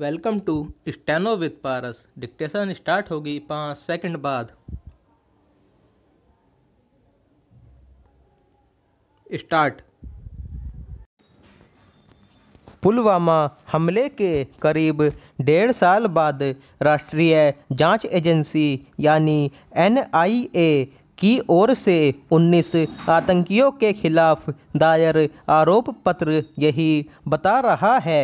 welcome to steno with Paras dictation start होगी पाँच second बाद स्टार्ट पुलवामा हमले के करीब डेढ़ साल बाद राष्ट्रीय जांच एजेंसी यानी एनआईए की ओर से 19 आतंकियों के खिलाफ दायर आरोप पत्र यही बता रहा है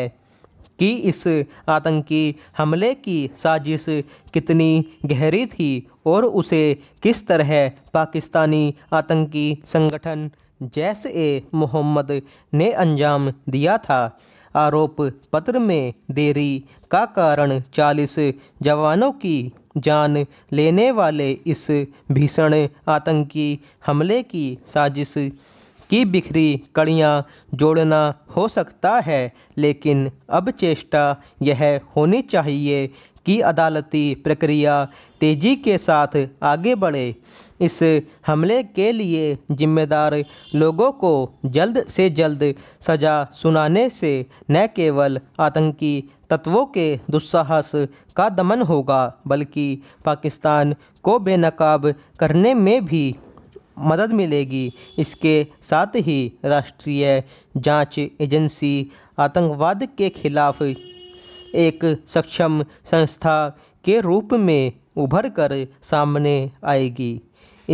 कि इस आतंकी हमले की साजिश कितनी गहरी थी और उसे किस तरह पाकिस्तानी आतंकी संगठन जैश ए मोहम्मद ने अंजाम दिया था आरोप पत्र में देरी का कारण 40 जवानों की जान लेने वाले इस भीषण आतंकी हमले की साजिश की बिखरी कड़ियाँ जोड़ना हो सकता है लेकिन अब चेष्टा यह होनी चाहिए कि अदालती प्रक्रिया तेज़ी के साथ आगे बढ़े इस हमले के लिए जिम्मेदार लोगों को जल्द से जल्द सज़ा सुनाने से न केवल आतंकी तत्वों के दुस्साहस का दमन होगा बल्कि पाकिस्तान को बेनकाब करने में भी मदद मिलेगी इसके साथ ही राष्ट्रीय जांच एजेंसी आतंकवाद के खिलाफ एक सक्षम संस्था के रूप में उभर कर सामने आएगी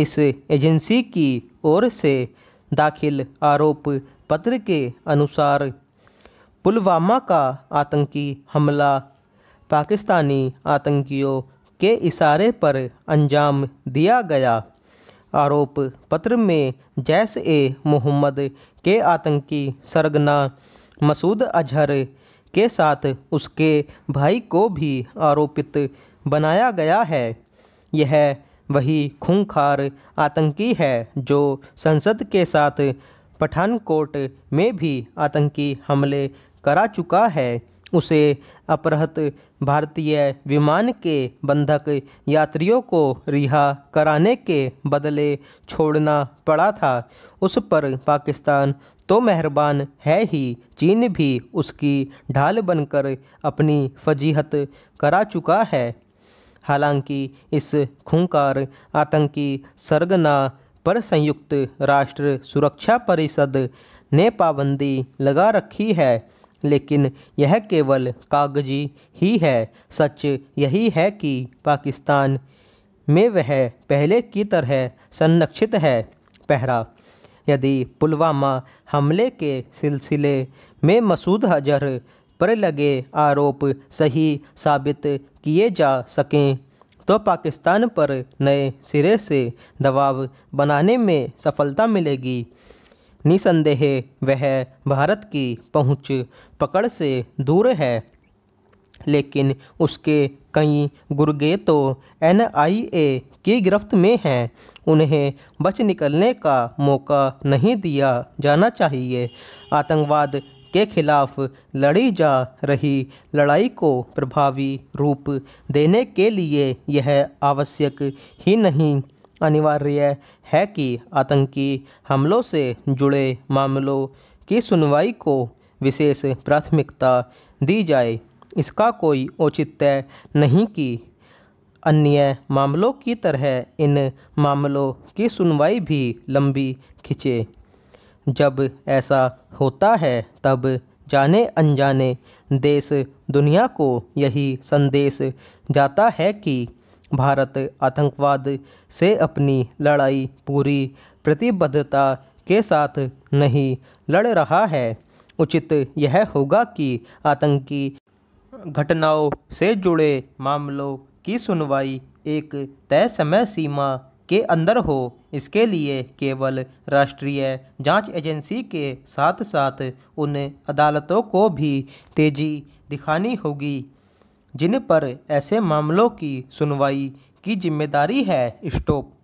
इस एजेंसी की ओर से दाखिल आरोप पत्र के अनुसार पुलवामा का आतंकी हमला पाकिस्तानी आतंकियों के इशारे पर अंजाम दिया गया आरोप पत्र में जैश ए मोहम्मद के आतंकी सरगना मसूद अजहर के साथ उसके भाई को भी आरोपित बनाया गया है यह वही खूंखार आतंकी है जो संसद के साथ पठानकोट में भी आतंकी हमले करा चुका है उसे अपहृत भारतीय विमान के बंधक यात्रियों को रिहा कराने के बदले छोड़ना पड़ा था उस पर पाकिस्तान तो मेहरबान है ही चीन भी उसकी ढाल बनकर अपनी फजीहत करा चुका है हालांकि इस खूंखार आतंकी सरगना पर संयुक्त राष्ट्र सुरक्षा परिषद ने पाबंदी लगा रखी है लेकिन यह केवल कागजी ही है सच यही है कि पाकिस्तान में वह पहले की तरह संरक्षित है पहरा यदि पुलवामा हमले के सिलसिले में मसूद अजहर पर लगे आरोप सही साबित किए जा सकें तो पाकिस्तान पर नए सिरे से दबाव बनाने में सफलता मिलेगी निसंदेह वह भारत की पहुंच पकड़ से दूर है लेकिन उसके कई गुर्गे तो ए की गिरफ्त में हैं उन्हें बच निकलने का मौका नहीं दिया जाना चाहिए आतंकवाद के खिलाफ लड़ी जा रही लड़ाई को प्रभावी रूप देने के लिए यह आवश्यक ही नहीं अनिवार्य है कि आतंकी हमलों से जुड़े मामलों की सुनवाई को विशेष प्राथमिकता दी जाए इसका कोई औचित्य नहीं कि अन्य मामलों की तरह इन मामलों की सुनवाई भी लंबी खिंचे जब ऐसा होता है तब जाने अनजाने देश दुनिया को यही संदेश जाता है कि भारत आतंकवाद से अपनी लड़ाई पूरी प्रतिबद्धता के साथ नहीं लड़ रहा है उचित यह होगा कि आतंकी घटनाओं से जुड़े मामलों की सुनवाई एक तय समय सीमा के अंदर हो इसके लिए केवल राष्ट्रीय जांच एजेंसी के साथ साथ उन अदालतों को भी तेजी दिखानी होगी जिन पर ऐसे मामलों की सुनवाई की जिम्मेदारी है स्टोप